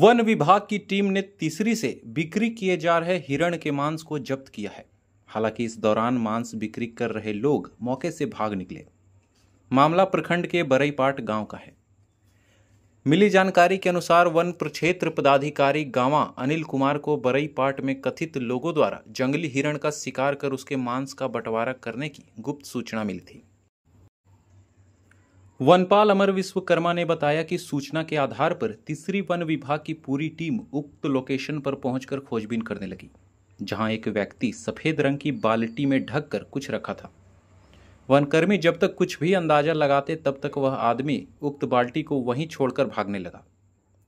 one विभाग की team ने तीसरी से बिक्री किए जा रहे हिरण के मांस को जब्त किया है हालांकि इस दौरान मांस बिक्री कर रहे लोग मौके से भाग निकले मामला प्रखंड के बरईपाट गांव का है मिली जानकारी के अनुसार वन प्रक्षेत्र पदाधिकारी गांवा अनिल कुमार को बरईपाट में कथित लोगों द्वारा जंगली हिरण का शिकार कर उसके मांस का बंटवारा करने की गुप्त सूचना मिली थी वनपाल अमर विश्वकर्मा ने बताया कि सूचना के आधार पर तीसरी वन विभाग की पूरी टीम उक्त लोकेशन पर पहुंचकर खोजबीन करने लगी जहां एक व्यक्ति सफेद रंग की बाल्टी में ढककर कुछ रखा था वनकर्मी जब तक कुछ भी अंदाजा लगाते तब तक वह आदमी उक्त बाल्टी को वहीं छोड़कर भागने लगा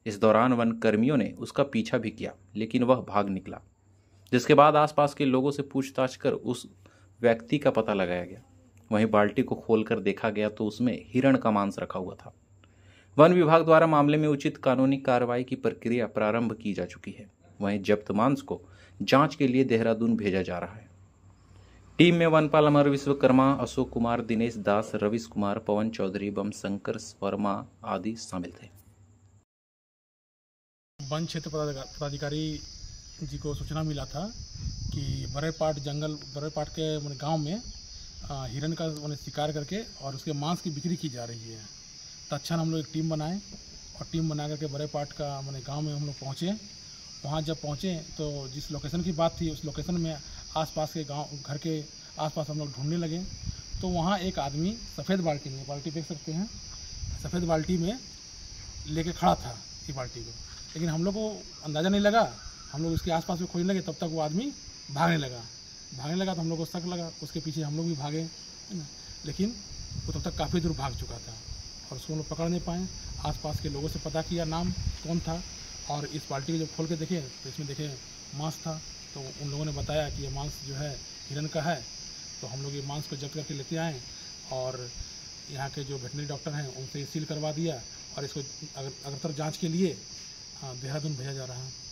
इस दौरान वनकर्मियों ने उसका पीछा भी किया लेकिन वह भाग निकला जिसके बाद आसपास के लोगों से पूछताछ कर उस व्यक्ति का पता लगाया गया वहीं बाल्टी को खोलकर देखा गया तो उसमें हिरण का मांस रखा हुआ था वन विभाग द्वारा मामले में उचित कानूनी कार्रवाई की प्रक्रिया प्रारंभ की जा चुकी है वहीं जब्त मांस को जांच के लिए देहरादून भेजा जा रहा है टीम में वनपाल अमर विश्वकर्मा अशोक कुमार दिनेश दास रविश कुमार पवन चौधरी एवं शंकर वर्मा आदि शामिल थे वन क्षेत्र पदाधिकारी जी को सूचना मिला था कि बड़े पाट जंगल बड़े पाट के मतलब गांव में हिरण का उन्हें शिकार करके और उसके मांस की बिक्री की जा रही है तत्क्षण हम लोग एक टीम बनाए और टीम बना करके बड़े पार्ट का मैंने गांव में हम लोग पहुँचे वहाँ जब पहुँचे तो जिस लोकेशन की बात थी उस लोकेशन में आसपास के गांव घर के आसपास हम लोग ढूंढने लगे तो वहाँ एक आदमी सफ़ेद बाल्टी में बाल्टी देख सकते हैं सफ़ेद बाल्टी में लेके खड़ा था इस बाल्टी को लेकिन हम लोग को अंदाज़ा नहीं लगा हम लोग उसके आस में खोजने लगे तब तक वो आदमी भागने लगा भागने लगा तो हम लोग को शक लगा उसके पीछे हम लोग भी भागे है ना लेकिन वो तब तक काफ़ी दूर भाग चुका था और उसको लोग पकड़ नहीं पाए आसपास के लोगों से पता किया नाम कौन था और इस बाल्टी को जब खोल के देखे तो इसमें देखे मांस था तो उन लोगों ने बताया कि ये मांस जो है हिरन का है तो हम लोग ये मांस को जब्त करके लेते आए और यहाँ के जो वेटनरी डॉक्टर हैं उनसे सील करवा दिया और इसको अगर अगर तरफ जाँच के लिए हाँ, देहरादून भेजा जा रहा है